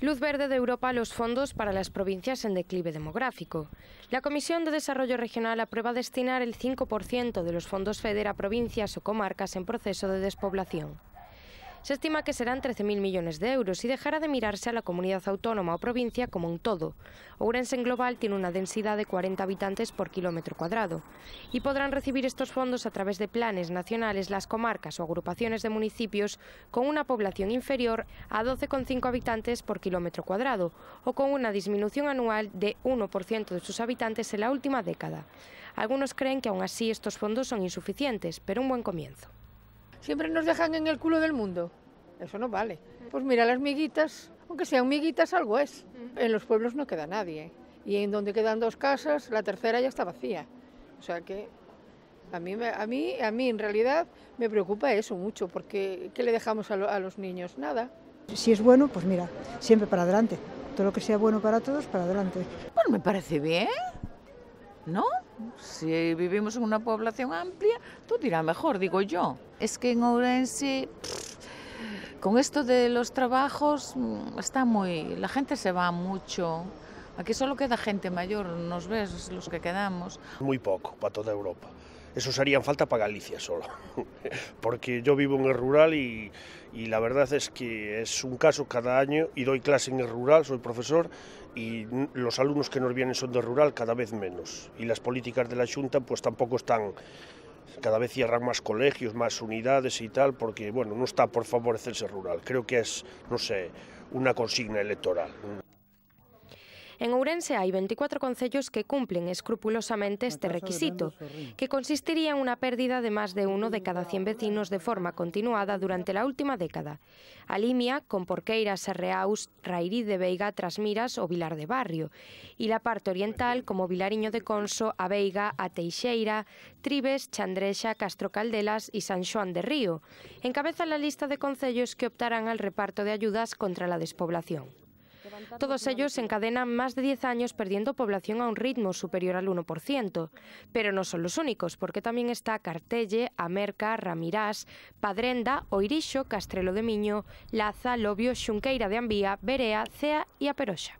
Luz verde de Europa a los fondos para las provincias en declive demográfico. La Comisión de Desarrollo Regional aprueba destinar el 5% de los fondos FEDER a provincias o comarcas en proceso de despoblación se estima que serán 13.000 millones de euros y dejará de mirarse a la comunidad autónoma o provincia como un todo. Ourense en global tiene una densidad de 40 habitantes por kilómetro cuadrado y podrán recibir estos fondos a través de planes nacionales las comarcas o agrupaciones de municipios con una población inferior a 12,5 habitantes por kilómetro cuadrado o con una disminución anual de 1% de sus habitantes en la última década. Algunos creen que aún así estos fondos son insuficientes, pero un buen comienzo siempre nos dejan en el culo del mundo. Eso no vale. Pues mira, las miguitas, aunque sean miguitas, algo es. En los pueblos no queda nadie. Y en donde quedan dos casas, la tercera ya está vacía. O sea que a mí, a mí, en realidad me preocupa eso mucho, porque ¿qué le dejamos a, a los niños? Nada. Si es bueno, pues mira, siempre para adelante. Todo lo que sea bueno para todos, para adelante. Bueno, pues me parece bien, ¿no? Si vivimos en una población amplia, Tú dirás mejor, digo yo. Es que en Ourense, con esto de los trabajos, mm, está muy. La gente se va mucho. Aquí solo queda gente mayor, nos ves los que quedamos. Muy poco para toda Europa. Eso harían falta para Galicia solo, porque yo vivo en el rural y, y, la verdad es que es un caso cada año y doy clase en el rural, soy profesor y los alumnos que nos vienen son de rural cada vez menos y las políticas de la Junta pues tampoco están cada vez cierran más colegios, más unidades y tal, porque bueno, no está por favorecerse rural. Creo que es, no sé, una consigna electoral. En Ourense hay 24 concellos que cumplen escrupulosamente este requisito, que consistiría en una pérdida de más de uno de cada 100 vecinos de forma continuada durante la última década. A con Porqueira, Serreaus, Rairí de Veiga, Trasmiras o Vilar de Barrio, y la parte oriental como Vilariño de Conso, Aveiga, Ateixeira, A Teixeira, Tribes, Chandresha, Castro Caldelas y San Juan de Río. Encabeza la lista de concellos que optarán al reparto de ayudas contra la despoblación. Todos ellos encadenan más de 10 años perdiendo población a un ritmo superior al 1%. Pero no son los únicos, porque también está Cartelle, Amerca, Ramirás, Padrenda, Oirixo, Castrelo de Miño, Laza, Lobio, Xunqueira de Ambía, Berea, Cea y Aperosha.